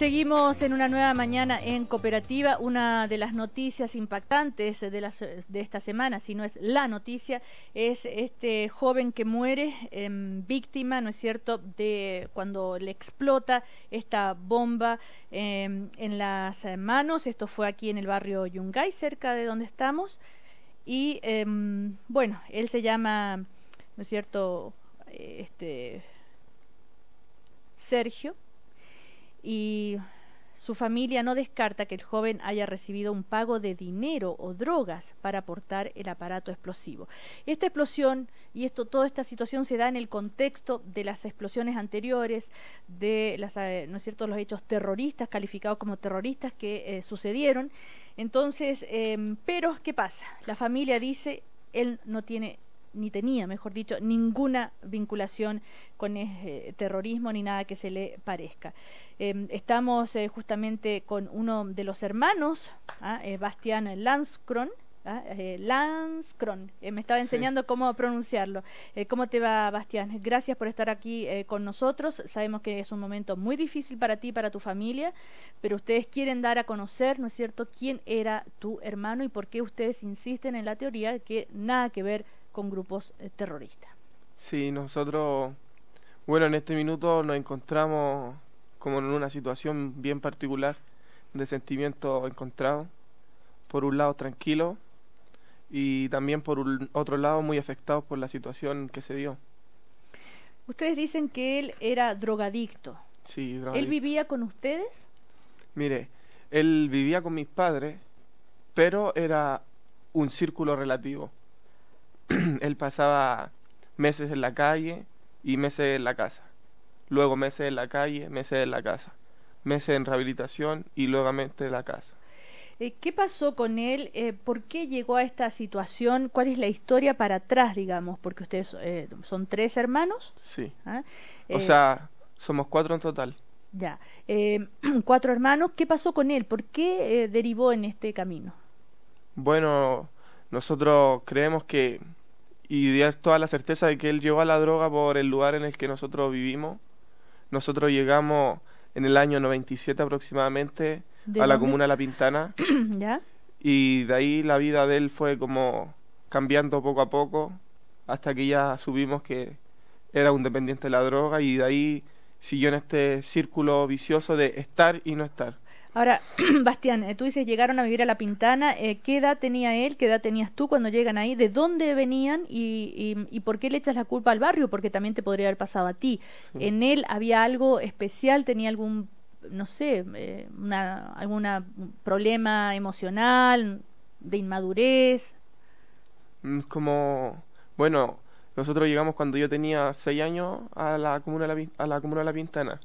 Seguimos en una nueva mañana en Cooperativa. Una de las noticias impactantes de, de esta semana, si no es la noticia, es este joven que muere em, víctima, ¿no es cierto?, de cuando le explota esta bomba em, en las manos. Esto fue aquí en el barrio Yungay, cerca de donde estamos. Y em, bueno, él se llama, ¿no es cierto?, este, Sergio y su familia no descarta que el joven haya recibido un pago de dinero o drogas para portar el aparato explosivo. Esta explosión y esto, toda esta situación se da en el contexto de las explosiones anteriores, de eh, ¿no es cierto? los hechos terroristas, calificados como terroristas que eh, sucedieron. Entonces, em, pero, ¿qué pasa? La familia dice, él no tiene ni tenía, mejor dicho, ninguna vinculación con eh, terrorismo ni nada que se le parezca. Em, estamos eh, justamente con uno de los hermanos, ¿ah? Eh, Bastián Lanskron, ¿ah? me estaba enseñando cómo pronunciarlo. ¿Cómo te va, Bastián? Gracias por estar aquí con nosotros. Sabemos que es un momento muy difícil para ti, y para tu familia, pero ustedes quieren dar a conocer, ¿no es cierto?, quién era tu hermano y por qué ustedes insisten en la teoría que nada que ver con grupos eh, terroristas. Sí, nosotros, bueno, en este minuto nos encontramos como en una situación bien particular de sentimiento encontrado, Por un lado, tranquilo y también por un otro lado, muy afectados por la situación que se dio. Ustedes dicen que él era drogadicto. Sí, ¿Él vivía con ustedes? Mire, él vivía con mis padres, pero era un círculo relativo. él pasaba meses en la calle y meses en la casa. Luego meses en la calle, meses en la casa. Meses en rehabilitación y luego meses en la casa. Eh, ¿Qué pasó con él? Eh, ¿Por qué llegó a esta situación? ¿Cuál es la historia para atrás, digamos? Porque ustedes eh, son tres hermanos. Sí. Ah, o sea, somos cuatro en total. Ya. cuatro hermanos. ¿Qué pasó con él? ¿Por qué derivó en este camino? Bueno, nosotros creemos que y dio toda la certeza de que Él llevó a la droga por el lugar en el que nosotros vivimos. Nosotros llegamos en el año 97 aproximadamente a la comuna La Pintana. ¿Ya? Y de ahí la vida de él fue como cambiando poco a poco hasta que ya supimos que era un dependiente de la droga y de ahí siguió en este círculo vicioso de estar y no estar. Ahora, Bastián, eh, tú dices llegaron a vivir a La Pintana. Eh, ¿Qué edad tenía él? ¿Qué edad tenías tú cuando llegan ahí? ¿De dónde venían? Y, por qué le echas la culpa al barrio? Porque también te podría haber pasado a ti. ¿En él había algo especial? ¿Tenía algún, no sé, eh, una, algún mm, problema emocional, de inmadurez? Mm, como, bueno, nosotros llegamos cuando yo tenía seis años a la comuna de la, a la, comuna de la Pintana.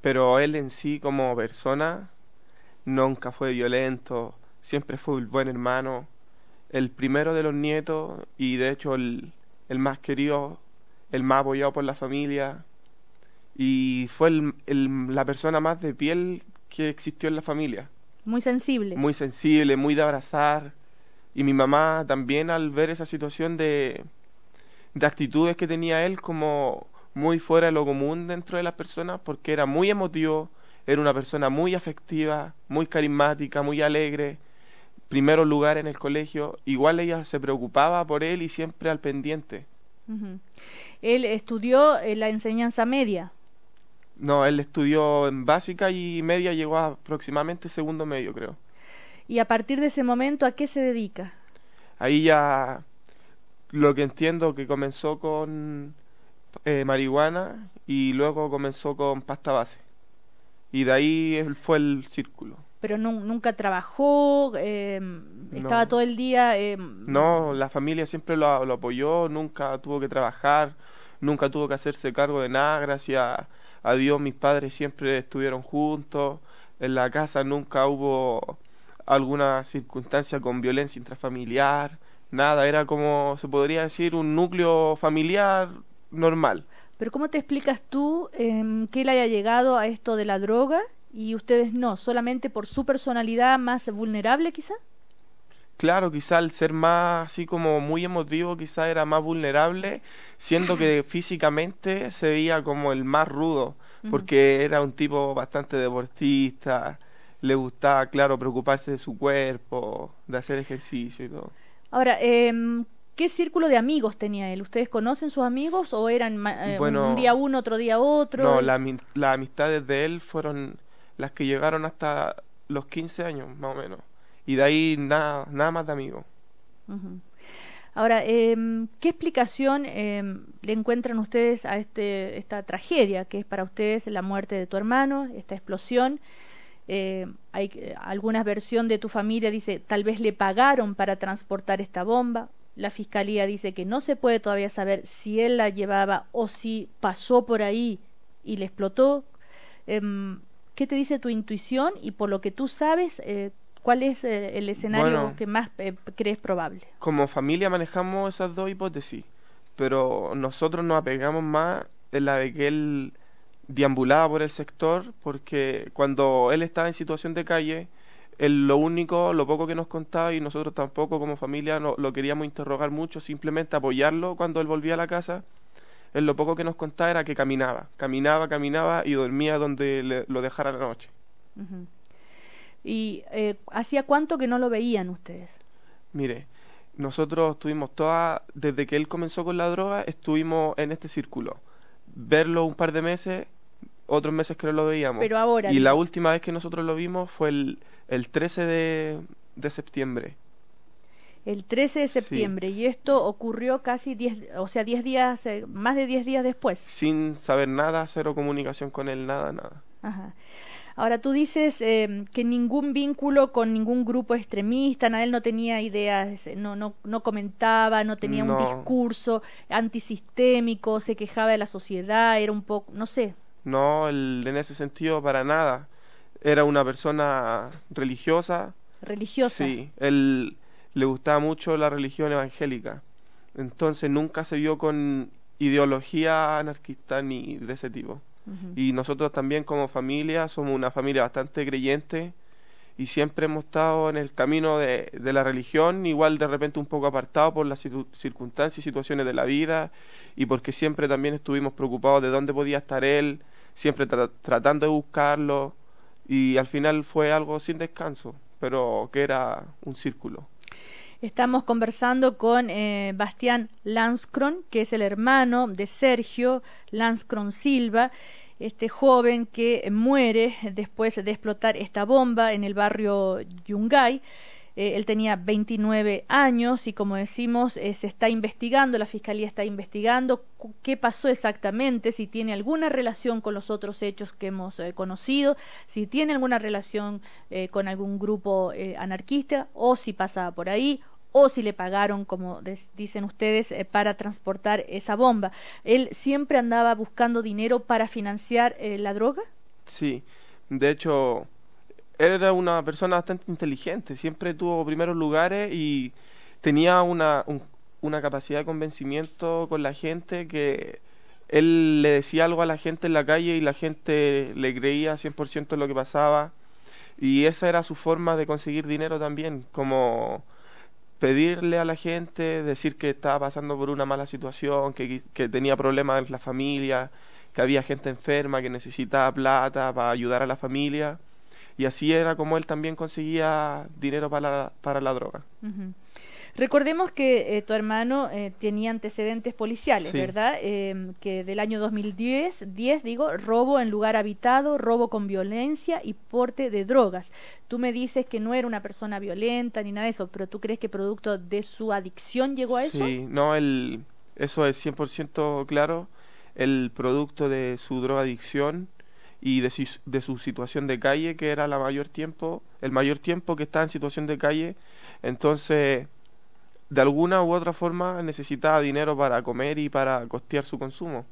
Pero él en sí, como persona, nunca fue violento, siempre fue un buen hermano, el primero de los nietos y de hecho el, más querido, el más apoyado por la familia. Y fue el, la persona más de piel que existió en la familia. Muy sensible. Muy sensible, muy de abrazar. Y mi mamá también al ver esa situación de de actitudes que tenía él como muy fuera de lo común dentro de las personas porque era muy emotivo, era una persona muy afectiva, muy carismática, muy alegre, Primero lugar en el colegio, igual ella se preocupaba por él y siempre al pendiente. Él estudió en la enseñanza media. No, él estudió en básica y media, llegó a aproximadamente segundo medio, creo. ¿Y a partir de ese momento a qué se dedica? Ahí ya lo que entiendo que comenzó con eh, marihuana y luego comenzó con pasta base. Y de ahí fue el círculo. Pero nunca trabajó, em, estaba todo el día... Em, no, la familia siempre lo, lo, apoyó, nunca tuvo que trabajar, nunca tuvo que hacerse cargo de nada. Gracias a Dios mis padres siempre estuvieron juntos. En la casa nunca hubo alguna circunstancia con violencia intrafamiliar nada, era como se podría decir un núcleo familiar normal. Pero ¿cómo te explicas tú em, que él haya llegado a esto de la droga y ustedes no? ¿Solamente por su personalidad más vulnerable quizá? Claro, quizá al ser más así como muy emotivo, quizá era más vulnerable, siendo que físicamente se veía como el más rudo, porque era un tipo bastante deportista, le gustaba, claro, preocuparse de su cuerpo, de hacer ejercicio y todo. Ahora, em, ¿Qué círculo de amigos tenía él? ¿Ustedes conocen sus amigos o eran eh, un día uno, otro día otro? No, las amistades de él fueron las que llegaron hasta los 15 años, más o menos. Y de ahí nada, nada más de amigos. Ahora, em, ¿qué explicación em, le encuentran ustedes a este, esta tragedia que es para ustedes la muerte de tu hermano, esta explosión? Eh, hay eh, alguna versión de tu familia dice tal vez le pagaron para transportar esta bomba. La fiscalía dice que no se puede todavía saber si él la llevaba o si pasó por ahí y le explotó. Em, ¿Qué te dice tu intuición y por lo que tú sabes, eh, cuál es el escenario que más crees probable? Como familia manejamos esas dos hipótesis, pero nosotros nos apegamos más en la de que él deambulaba por el sector porque cuando él estaba en situación de calle, él, lo único, lo poco que nos contaba y nosotros tampoco como familia no, lo queríamos interrogar mucho, simplemente apoyarlo cuando él volvía a la casa. Él lo poco que nos contaba era que caminaba, caminaba, caminaba y dormía donde lo dejara la noche. ¿Y eh, hacía cuánto que no lo veían ustedes? Mire, nosotros estuvimos todas, desde que él comenzó con la droga, estuvimos en este círculo. Verlo un par de meses, otros meses que no lo veíamos. Y la última vez que nosotros lo vimos fue el, 13 de, septiembre. El 13 de septiembre, y esto ocurrió casi 10, o sea, 10 días, eh, más de 10 días después. Sin saber nada, cero comunicación con él, nada, nada. Ahora tú dices em, que ningún vínculo con ningún grupo extremista, él no tenía ideas, no, no, comentaba, no tenía un discurso antisistémico, se quejaba de la sociedad, era un poco, no sé. No, él, en ese sentido, para nada. Era una persona religiosa. Religiosa. Sí, él le gustaba mucho la religión evangélica. Entonces nunca se vio con ideología anarquista ni de ese tipo. Y nosotros también como familia somos una familia bastante creyente y siempre hemos estado en el camino de, de la religión, igual de repente un poco apartado por las circunstancias y situaciones de la vida y porque siempre también estuvimos preocupados de dónde podía estar él, siempre tratando de buscarlo y al final fue algo sin descanso, pero que era un círculo. Estamos conversando con eh, Bastián Lanscron, que es el hermano de Sergio Lanscron Silva, este joven que muere después de explotar esta bomba en el barrio Yungay. Eh, él tenía 29 años y como decimos, eh, se está investigando, la Fiscalía está investigando qué pasó exactamente, si tiene alguna relación con los otros hechos que hemos eh, conocido, si tiene alguna relación con algún grupo anarquista o si pasaba por ahí o si le pagaron, como dicen ustedes, para transportar esa bomba. ¿Él siempre andaba buscando dinero para financiar la droga? Sí, de hecho, era una persona bastante inteligente, siempre tuvo primeros lugares y tenía una, una capacidad de convencimiento con la gente que él le decía algo a la gente en la calle y la gente le creía 100% lo que pasaba. Y esa era su forma de conseguir dinero también, como pedirle a la gente, decir que estaba pasando por una mala situación, que, que tenía problemas en la familia, que había gente enferma, que necesitaba plata para ayudar a la familia y así era como él también conseguía dinero para la, para la droga. Recordemos que eh, tu hermano eh, tenía antecedentes policiales, ¿verdad? Em, que del año 2010, 10, digo, robo en lugar habitado, robo con violencia y porte de drogas. Tú me dices que no era una persona violenta ni nada de eso, pero ¿tú crees que producto de su adicción llegó a eso? Sí, no, el, eso es 100% claro. El producto de su droga adicción y de su, situación de calle, que era la mayor tiempo, el mayor tiempo que estaba en situación de calle. Entonces, de alguna u otra forma necesitaba dinero para comer y para costear su consumo.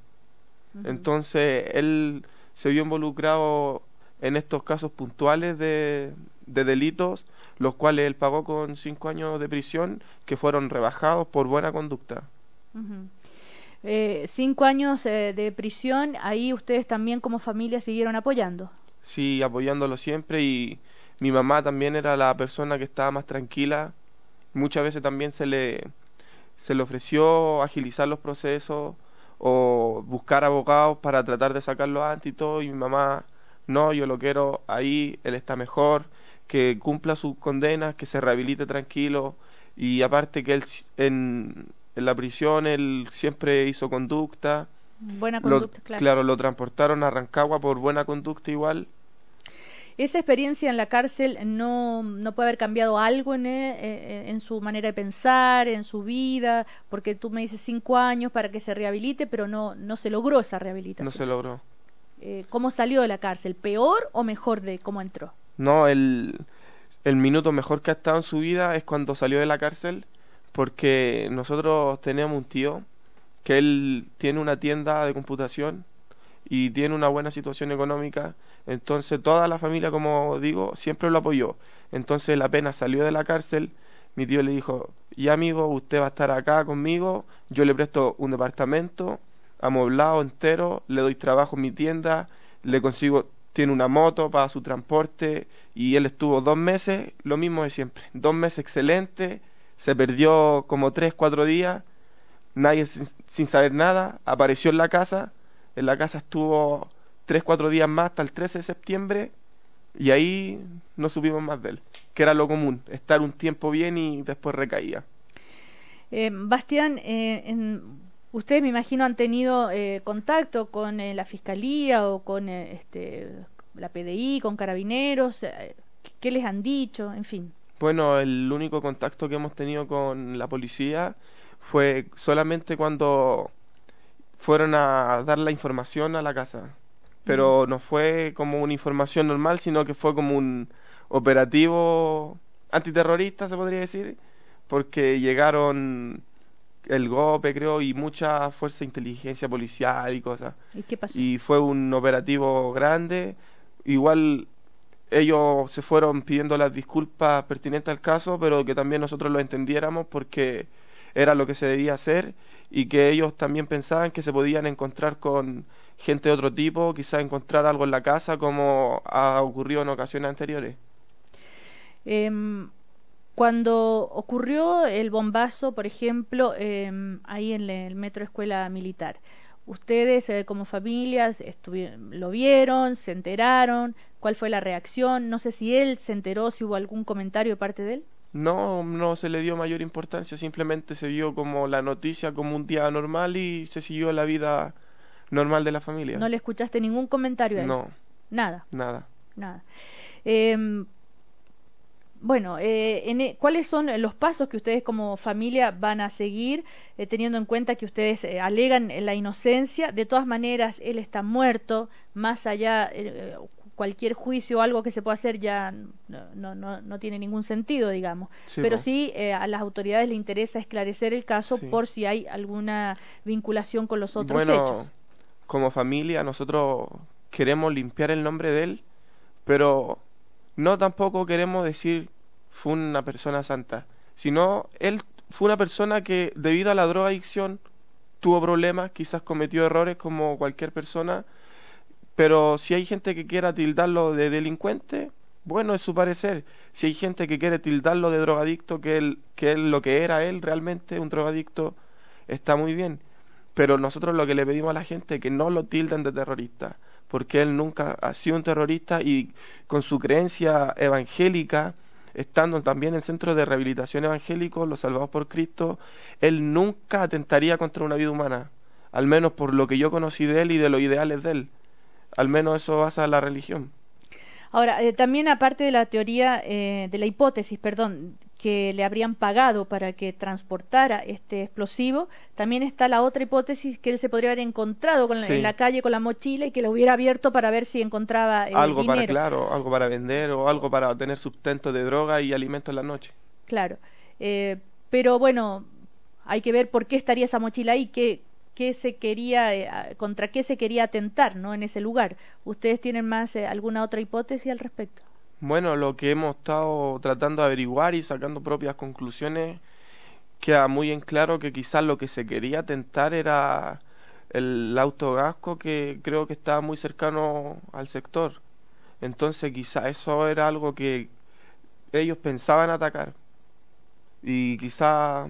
Entonces, él se vio involucrado en estos casos puntuales de, delitos, los cuales él pagó con cinco años de prisión, que fueron rebajados por buena conducta. Eh, cinco años eh, de prisión, ahí ustedes también como familia siguieron apoyando. Sí, apoyándolo siempre y mi mamá también era la persona que estaba más tranquila. Muchas veces también se le, se le ofreció agilizar los procesos o buscar abogados para tratar de sacarlo antes y todo. Y mi mamá, no, yo lo quiero ahí, él está mejor, que cumpla sus condenas, que se rehabilite tranquilo y aparte que él en, en la prisión él siempre hizo conducta. Buena conducta, claro. Claro, lo transportaron a Rancagua por buena conducta igual. ¿Esa experiencia en la cárcel no, no puede haber cambiado algo en, eh, eh, en su manera de pensar, en su vida? Porque tú me dices cinco años para que se rehabilite, pero no, no se logró esa rehabilitación. No se logró. Eh, ¿Cómo salió de la cárcel? ¿Peor o mejor de cómo entró? No, el, el minuto mejor que ha estado en su vida es cuando salió de la cárcel porque nosotros teníamos un tío que él tiene una tienda de computación y tiene una buena situación económica, entonces toda la familia, como digo, siempre lo apoyó. Entonces la pena salió de la cárcel, mi tío le dijo, ya amigo, usted va a estar acá conmigo, yo le presto un departamento amoblado entero, le doy trabajo en mi tienda, le consigo, tiene una moto para su transporte y él estuvo dos meses, lo mismo de siempre, dos meses excelentes se perdió como tres, cuatro días, nadie sin, saber nada, apareció en la casa, en la casa estuvo tres, cuatro días más hasta el 13 de septiembre y ahí no supimos más de él, que era lo común, estar un tiempo bien y después recaía. Eh, Bastián, eh, ustedes me imagino han tenido eh, contacto con eh, la Fiscalía o con este, la PDI, con carabineros, ¿qué les han dicho? En fin. Bueno, el único contacto que hemos tenido con la policía fue solamente cuando fueron a dar la información a la casa. Pero mm. no fue como una información normal, sino que fue como un operativo antiterrorista, se podría decir, porque llegaron el golpe, creo, y mucha fuerza de inteligencia policial y cosas. ¿Y qué pasó? Y fue un operativo grande. Igual ellos se fueron pidiendo las disculpas pertinentes al caso, pero que también nosotros lo entendiéramos porque era lo que se debía hacer y que ellos también pensaban que se podían encontrar con gente de otro tipo, quizás encontrar algo en la casa como ha ocurrido en ocasiones anteriores. Em, cuando ocurrió el bombazo, por ejemplo, em, ahí en el Metro Escuela Militar, ustedes eh, como familia lo vieron, se enteraron, cuál fue la reacción, no sé si él se enteró, si hubo algún comentario de parte de él. No, no se le dio mayor importancia, simplemente se vio como la noticia, como un día normal y se siguió la vida normal de la familia. ¿No le escuchaste ningún comentario a él? No. Nada. Nada. Nada. Em, bueno, eh, e, ¿cuáles son los pasos que ustedes como familia van a seguir, eh, teniendo en cuenta que ustedes eh, alegan la inocencia? De todas maneras, él está muerto, más allá, cualquier juicio o algo que se pueda hacer ya no, tiene ningún sentido, digamos. Pero sí, a las autoridades le interesa esclarecer el caso por si hay alguna vinculación con los otros bueno, hechos. Como familia, nosotros queremos limpiar el nombre de él, pero no tampoco queremos decir fue una persona santa, sino él fue una persona que debido a la drogadicción tuvo problemas, quizás cometió errores como cualquier persona, pero si hay gente que quiera tildarlo de delincuente, bueno, es su parecer. Si hay gente que quiere tildarlo de drogadicto, que él, que lo que era él realmente, un drogadicto, está muy bien. Pero nosotros lo que le pedimos a la gente es que no lo tilden de terrorista, porque él nunca ha sido un terrorista y con su creencia evangélica, estando también en el Centro de Rehabilitación Evangélico, los salvados por Cristo, él nunca atentaría contra una vida humana, al menos por lo que yo conocí de él y de los ideales de él. Al menos eso basa la religión. Ahora, eh, también aparte de la teoría, eh, de la hipótesis, perdón, que le habrían pagado para que transportara este explosivo. También está la otra hipótesis que él se podría haber encontrado con en la calle con la mochila y que lo hubiera abierto para ver si encontraba algo Para, algo para vender o algo para tener sustento de droga y alimentos en la noche. Claro, eh, pero bueno, hay que ver por qué estaría esa mochila ahí, qué, se quería, eh, contra qué se quería atentar, ¿no? En ese lugar. ¿Ustedes tienen más eh, alguna otra hipótesis al respecto? Bueno, lo que hemos estado tratando de averiguar y sacando propias conclusiones, queda muy en claro que quizás lo que se quería tentar era el autogasco que creo que estaba muy cercano al sector. Entonces quizás eso era algo que ellos pensaban atacar. Y quizás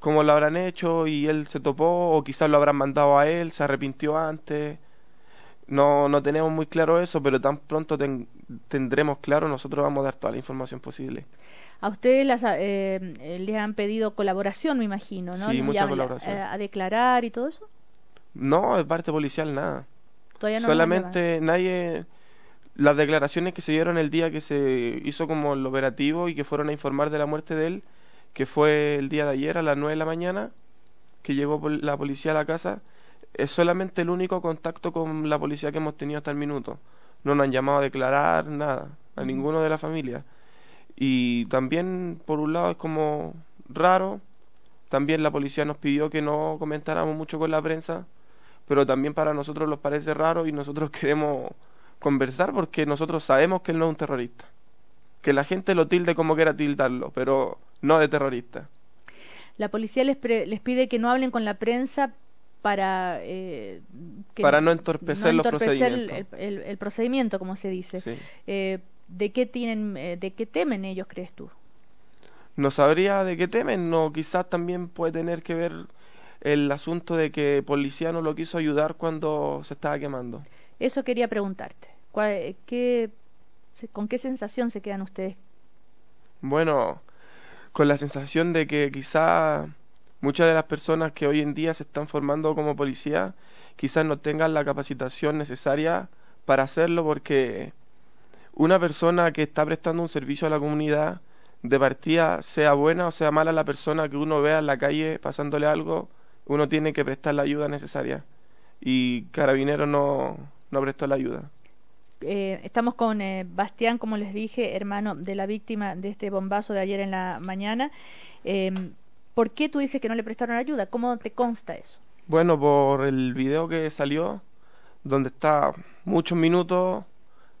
como lo habrán hecho y él se topó o quizás lo habrán mandado a él, se arrepintió antes. No, no tenemos muy claro eso, pero tan pronto tendremos claro, nosotros vamos a dar toda la información posible. A ustedes eh, eh, les han pedido colaboración, me imagino, ¿no? Eh, a, declarar y todo eso? No, de parte policial nada. Todavía no Solamente nadie... Las declaraciones que se dieron el día que se hizo como el operativo y que fueron a informar de la muerte de él, que fue el día de ayer a las 9 de la mañana, que llegó la policía a la casa, es solamente el único contacto con la policía que hemos tenido hasta el minuto. No nos han llamado a declarar nada, a ninguno de la familia. Y también, por un lado, es como raro. También la policía nos pidió que no comentáramos mucho con la prensa, pero también para nosotros nos parece raro y nosotros queremos conversar porque nosotros sabemos que él no es un terrorista. Que la gente lo tilde como quiera tildarlo, pero no de terrorista. La policía les, les pide que no hablen con la prensa para eh, para no entorpecer, los procedimientos. El, el, el, procedimiento, como se dice. Eh, ¿De qué tienen, eh, de qué temen ellos, crees tú? No sabría de qué temen, no, quizás también puede tener que ver el asunto de que policía no lo quiso ayudar cuando se estaba quemando. Eso quería preguntarte. qué, ¿Con qué sensación se quedan ustedes? Bueno, con la sensación de que quizá Muchas de las personas que hoy en día se están formando como policía quizás no tengan la capacitación necesaria para hacerlo porque una persona que está prestando un servicio a la comunidad de partida, sea buena o sea mala la persona que uno vea en la calle pasándole algo, uno tiene que prestar la ayuda necesaria. Y Carabinero no, no prestó la ayuda. Eh, estamos con eh, Bastián, como les dije, hermano de la víctima de este bombazo de ayer en la mañana. Em, ¿Por qué tú dices que no le prestaron ayuda? ¿Cómo te consta eso? Bueno, por el video que salió, donde está muchos minutos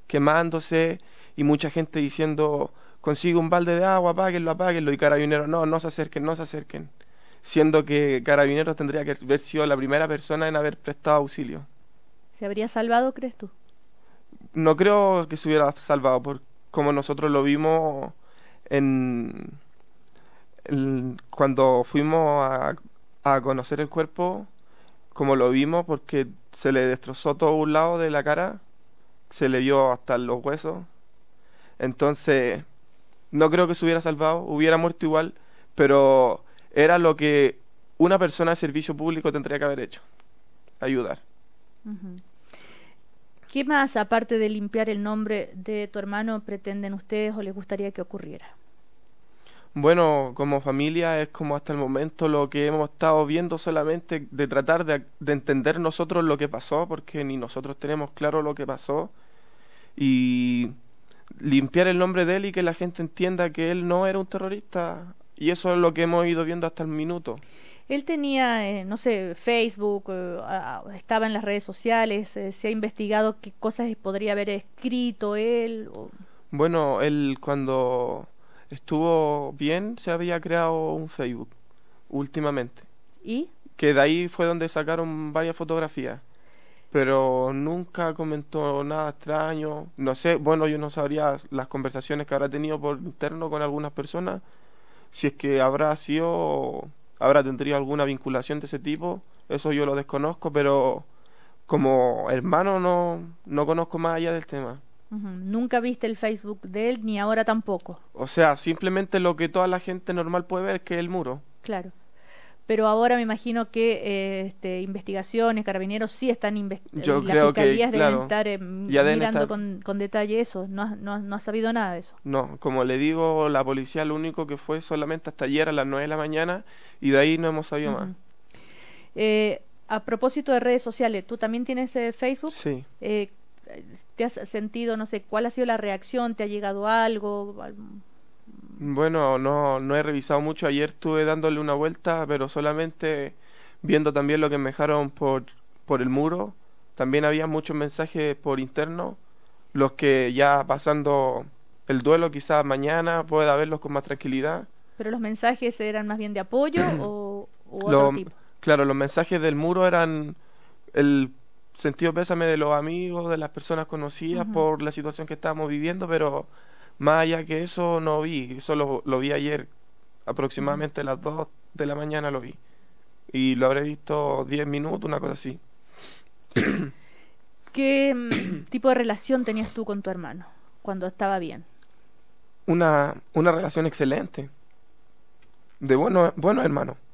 quemándose y mucha gente diciendo, consigue un balde de agua, apáguenlo, apáguenlo, y carabineros, no, no se acerquen, no se acerquen. Siendo que carabineros tendría que haber sido la primera persona en haber prestado auxilio. ¿Se habría salvado, crees tú? No creo que se hubiera salvado, por como nosotros lo vimos en cuando fuimos a, a conocer el cuerpo, como lo vimos, porque se le destrozó todo un lado de la cara, se le vio hasta los huesos. Entonces, no creo que se hubiera salvado, hubiera muerto igual, pero era lo que una persona de servicio público tendría que haber hecho, ayudar. ¿Qué más, aparte de limpiar el nombre de tu hermano, pretenden ustedes o les gustaría que ocurriera? Bueno, como familia es como hasta el momento lo que hemos estado viendo solamente de tratar de, entender nosotros lo que pasó, porque ni nosotros tenemos claro lo que pasó, y limpiar el nombre de él y que la gente entienda que él no era un terrorista, y eso es lo que hemos ido viendo hasta el minuto. Él tenía, eh, no sé, Facebook, eh, estaba en las redes sociales, eh, se ha investigado qué cosas podría haber escrito él. O... Bueno, él cuando estuvo bien, se había creado un Facebook últimamente. ¿Y? Que de ahí fue donde sacaron varias fotografías. Pero nunca comentó nada extraño. No sé, bueno, yo no sabría las conversaciones que habrá tenido por interno con algunas personas. Si es que habrá sido, habrá tendría alguna vinculación de ese tipo. Eso yo lo desconozco, pero como hermano no, no conozco más allá del tema. Nunca viste el Facebook de él, ni ahora tampoco. O sea, simplemente lo que toda la gente normal puede ver, que es el muro. Claro. Pero ahora me imagino que eh, este, investigaciones, carabineros sí están investigando. Eh, las fiscalías que, claro, eh, deben estar mirando Con, detalle eso. No, ha no, sabido nada de eso. No, como le digo, la policía lo único que fue solamente hasta ayer a las 9 de la mañana y de ahí no hemos sabido más. a propósito de redes sociales, ¿tú también tienes Facebook? Sí te has sentido, no sé, cuál ha sido la reacción, te ha llegado algo. Bueno, no, no he revisado mucho, ayer estuve dándole una vuelta, pero solamente viendo también lo que me dejaron por, por el muro, también había muchos mensajes por interno, los que ya pasando el duelo quizás mañana pueda verlos con más tranquilidad. Pero los mensajes eran más bien de apoyo o, otro Claro, los mensajes del muro eran el sentido pésame de los amigos, de las personas conocidas por la situación que estábamos viviendo, pero más allá que eso no vi, eso lo, vi ayer, aproximadamente a las 2 de la mañana lo vi. Y lo habré visto 10 minutos, una cosa así. ¿Qué mm, tipo de relación tenías tú con tu hermano cuando estaba bien? Una, una relación excelente. De bueno, bueno hermano.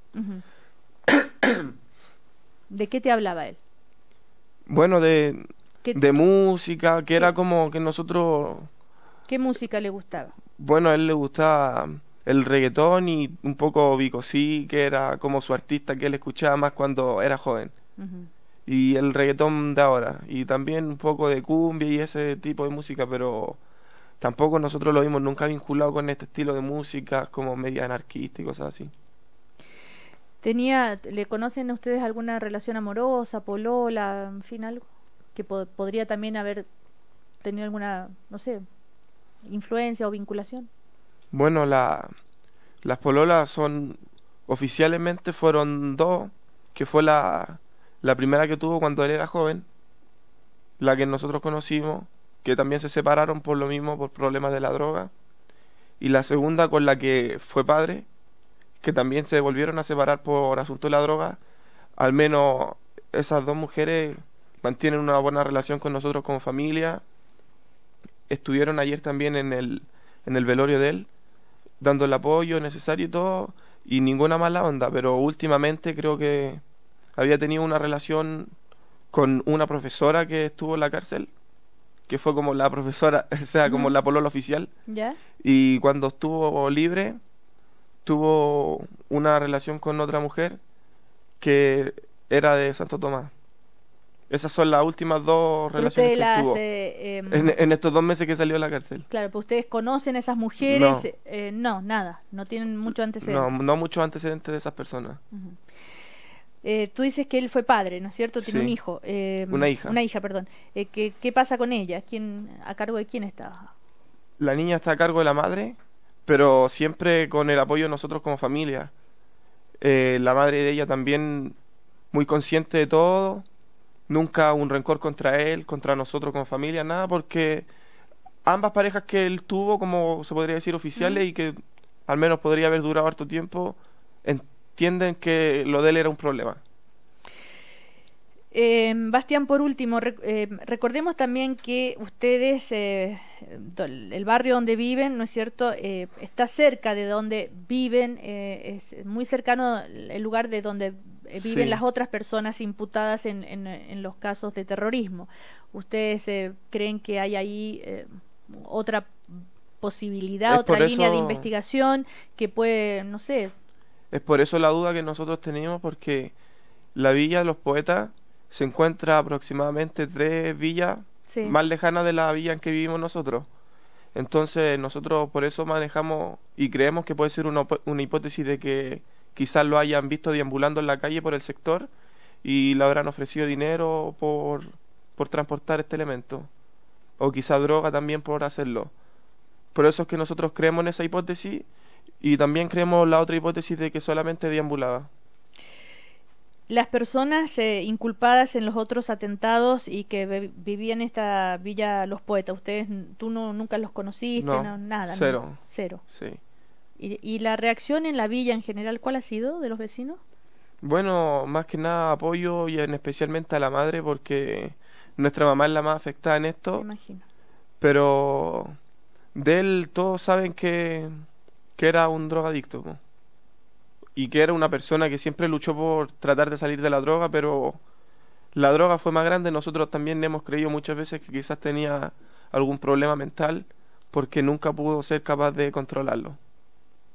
¿De qué te hablaba él? bueno, de, de música, que era como que nosotros... ¿Qué música le gustaba? Bueno, a él le gustaba el reggaetón y un poco Vico sí, que era como su artista que él escuchaba más cuando era joven. Y el reggaetón de ahora. Y también un poco de cumbia y ese tipo de música, pero tampoco nosotros lo vimos nunca vinculado con este estilo de música como media anarquista y cosas así. ¿le conocen a ustedes alguna relación amorosa, polola, en fin, algo que podría también haber tenido alguna, no sé, influencia o vinculación? Bueno, la, las pololas son, oficialmente fueron dos, que fue la, la primera que tuvo cuando él era joven, la que nosotros conocimos, que también se separaron por lo mismo, por problemas de la droga, y la segunda con la que fue padre, que también se volvieron a separar por asunto de la droga, al menos esas dos mujeres mantienen una buena relación con nosotros como familia. Estuvieron ayer también en el, en el velorio de él, dando el apoyo necesario y todo, y ninguna mala onda, pero últimamente creo que había tenido una relación con una profesora que estuvo en la cárcel, que fue como la profesora, o sea, como la polola oficial. Y cuando estuvo libre, tuvo una relación con otra mujer que era de Santo Tomás. Esas son las últimas dos relaciones que tuvo eh, em, en, estos dos meses que salió de la cárcel. Claro, pues ustedes conocen esas mujeres. Eh, no, nada. No tienen mucho antecedente. No, no mucho antecedentes de esas personas. Eh, tú dices que él fue padre, ¿no es cierto? Tiene un hijo. Em, una hija. Una hija, perdón. ¿qué, ¿qué, pasa con ella? ¿Quién, ¿A cargo de quién está? La niña está a cargo de la madre pero siempre con el apoyo de nosotros como familia. Eh, la madre de ella también muy consciente de todo, nunca un rencor contra él, contra nosotros como familia, nada, porque ambas parejas que él tuvo, como se podría decir, oficiales y que al menos podría haber durado harto tiempo, entienden que lo de él era un problema. Eh, Bastián, por último, em, recordemos también que ustedes, eh, el barrio donde viven, ¿no es cierto?, eh, está cerca de donde viven, eh, es muy cercano el lugar de donde viven las otras personas imputadas en, los casos de terrorismo. ¿Ustedes creen que hay ahí otra posibilidad, otra línea de investigación que puede, no sé? Es por eso la duda que nosotros tenemos, porque la Villa de los Poetas se encuentra aproximadamente tres villas más lejanas de la villa en que vivimos nosotros. Entonces nosotros por eso manejamos y creemos que puede ser una, hipótesis de que quizás lo hayan visto deambulando en la calle por el sector y le habrán ofrecido dinero por, por transportar este elemento. O quizá droga también por hacerlo. Por eso es que nosotros creemos en esa hipótesis y también creemos la otra hipótesis de que solamente deambulaba las personas eh, inculpadas en los otros atentados y que vivían en esta villa Los Poetas, ustedes, tú no, nunca los conociste, no, nada. Cero. cero. Sí. ¿Y, la reacción en la villa en general, cuál ha sido de los vecinos? Bueno, más que nada apoyo y en especialmente a la madre porque nuestra mamá es la más afectada en esto. imagino. Pero de él todos saben que, que era un drogadicto y que era una persona que siempre luchó por tratar de salir de la droga, pero la droga fue más grande. Nosotros también hemos creído muchas veces que quizás tenía algún problema mental porque nunca pudo ser capaz de controlarlo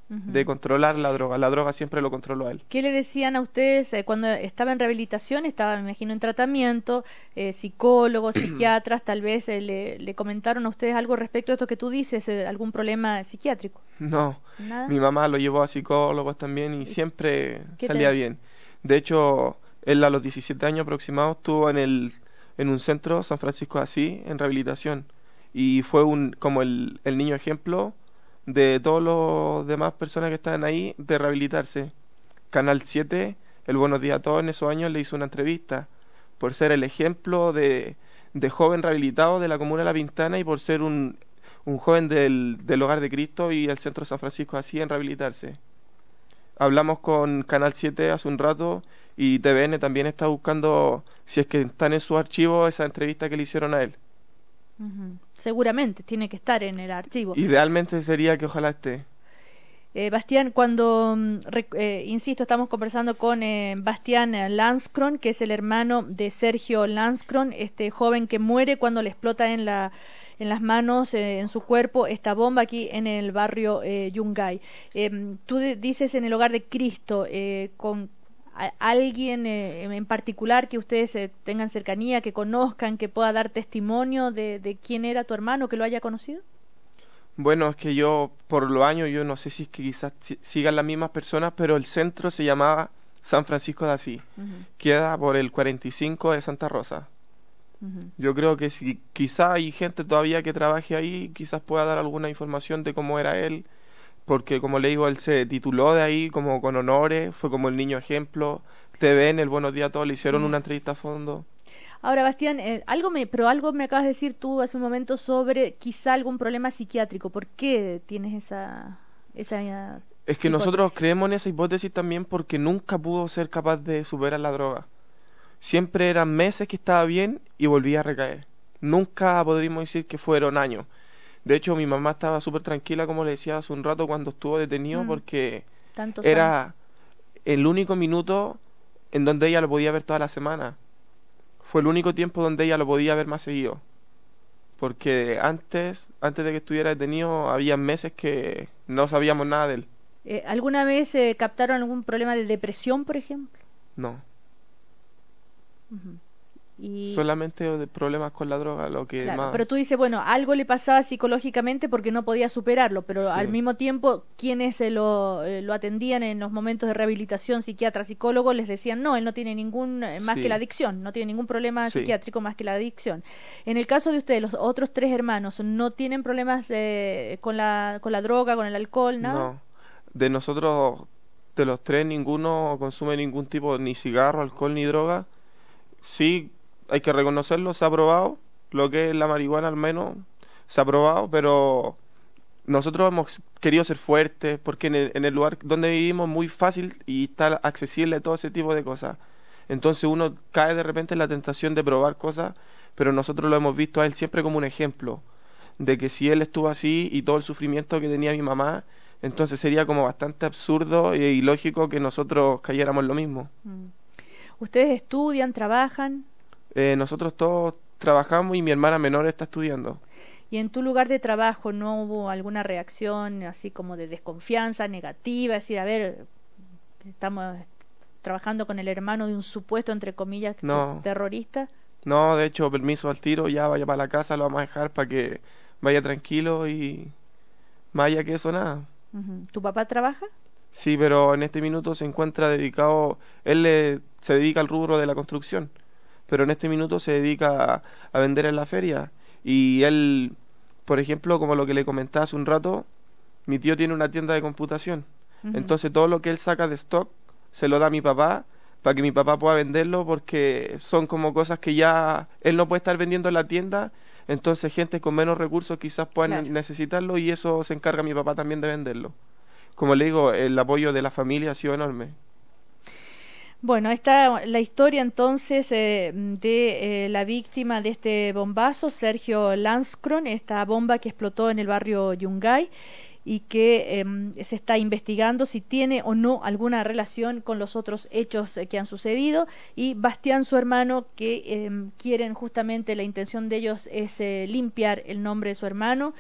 de controlar la droga. La droga siempre lo controló él. ¿Qué le decían a ustedes eh, cuando estaba en rehabilitación? Estaba, me imagino, en tratamiento, eh, psicólogos, psiquiatras, tal vez eh, le, le, comentaron a ustedes algo respecto a esto que tú dices, algún problema psiquiátrico. No, mi mamá lo llevó a psicólogos también y siempre salía bien. De hecho, él a los 17 años aproximados estuvo en, el, en un centro, San Francisco así, en rehabilitación. Y fue un, como el niño ejemplo de todos los demás personas que estaban ahí de rehabilitarse. Canal 7, el Buenos Días a Todos en esos años le hizo una entrevista por ser el ejemplo de, de joven rehabilitado de la comuna de La Pintana y por ser un, joven del, del, Hogar de Cristo y el Centro San Francisco así en rehabilitarse. Hablamos con Canal 7 hace un rato y TVN también está buscando si es que están en su archivo esa entrevista que le hicieron a él. Seguramente, tiene que estar en el archivo. Idealmente sería que ojalá esté. Eh, Bastián, cuando, mm, eh, insisto, estamos conversando con eh, Bastián Lanscron, que es el hermano de Sergio Lanscron, este joven que muere cuando le explota en la en las manos, eh, en su cuerpo, esta bomba aquí en el barrio Yungay. Em, tú dices en el hogar de Cristo, con alguien eh, en particular que ustedes eh, tengan cercanía, que conozcan, que pueda dar testimonio de, de, quién era tu hermano, que lo haya conocido? Bueno, es que yo por los años, yo no sé si es que quizás sigan las mismas personas, pero el centro se llamaba San Francisco de Asís. Queda por el 45 de Santa Rosa. Yo creo que si quizás hay gente todavía que trabaje ahí, quizás pueda dar alguna información de cómo era él porque como le digo, él se tituló de ahí como con honores, fue como el niño ejemplo, TVN, el Buenos Días Todos le hicieron una entrevista a fondo. Ahora, Bastián, eh, algo me, pero algo me acabas de decir tú hace un momento sobre quizá algún problema psiquiátrico. ¿Por qué tienes esa, esa eh, es que nosotros creemos en esa hipótesis también porque nunca pudo ser capaz de superar la droga. Siempre eran meses que estaba bien y volvía a recaer. Nunca podríamos decir que fueron años. De hecho, mi mamá estaba súper tranquila, como le decía hace un rato, cuando estuvo detenido, mm. porque era el único minuto en donde ella lo podía ver toda la semana. Fue el único tiempo donde ella lo podía ver más seguido. Porque antes, antes de que estuviera detenido, había meses que no sabíamos nada de él. Eh, ¿Alguna vez eh, captaron algún problema de depresión, por ejemplo? No. Solamente problemas con la droga, lo que Pero tú dices, bueno, algo le pasaba psicológicamente porque no podía superarlo, pero al mismo tiempo quienes lo, eh, lo, atendían en los momentos de rehabilitación, psiquiatra, psicólogo, les decían, no, él no tiene ningún, eh, más que la adicción, no tiene ningún problema psiquiátrico más que la adicción. En el caso de ustedes, los otros tres hermanos, ¿no tienen problemas con, la, con la droga, con el alcohol, nada? No, de nosotros, de los tres, ninguno consume ningún tipo, ni cigarro, alcohol, ni droga. Sí, hay que reconocerlo, se ha probado, lo que es la marihuana al menos se ha probado, pero nosotros hemos querido ser fuertes porque en el, lugar donde vivimos es muy fácil y está accesible todo ese tipo de cosas. Entonces uno cae de repente en la tentación de probar cosas, pero nosotros lo hemos visto a él siempre como un ejemplo de que si él estuvo así y todo el sufrimiento que tenía mi mamá, entonces sería como bastante absurdo e ilógico que nosotros cayéramos lo mismo. Mm. ¿Ustedes estudian, trabajan? Eh, nosotros todos trabajamos y mi hermana menor está estudiando. ¿Y en tu lugar de trabajo no hubo alguna reacción así como de desconfianza negativa? Es decir, a ver, estamos trabajando con el hermano de un supuesto, entre comillas, terrorista. No, de hecho, permiso al tiro, ya vaya para la casa, lo vamos a dejar para que vaya tranquilo y vaya que eso, nada. ¿Tu papá trabaja? Sí, pero en este minuto se encuentra dedicado, él se dedica al rubro de la construcción pero en este minuto se dedica a, vender en la feria. Y él, por ejemplo, como lo que le comentaba hace un rato, mi tío tiene una tienda de computación. Entonces todo lo que él saca de stock se lo da a mi papá para que mi papá pueda venderlo porque son como cosas que ya él no puede estar vendiendo en la tienda. Entonces gente con menos recursos quizás pueda necesitarlo y eso se encarga mi papá también de venderlo. Como le digo, el apoyo de la familia ha sido enorme. Bueno, está la historia entonces eh, de eh, la víctima de este bombazo, Sergio Lanscron, esta bomba que explotó en el barrio Yungay y que em, se está investigando si tiene o no alguna relación con los otros hechos eh, que han sucedido y Bastián su hermano que em, quieren justamente la intención de ellos es limpiar el nombre de su hermano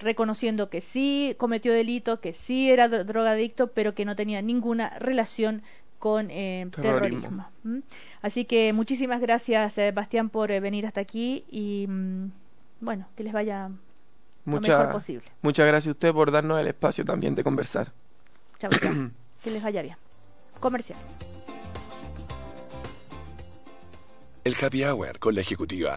reconociendo que sí cometió delito que sí era drogadicto pero que no tenía ninguna relación con eh, terrorismo. ¿Mm? Así que muchísimas gracias, Sebastián, eh, por eh, venir hasta aquí y mm, bueno, que les vaya lo mejor posible. Muchas gracias a usted por darnos el espacio también de conversar. Chao, chao. que les vaya bien. Comercial. El Happy con la Ejecutiva.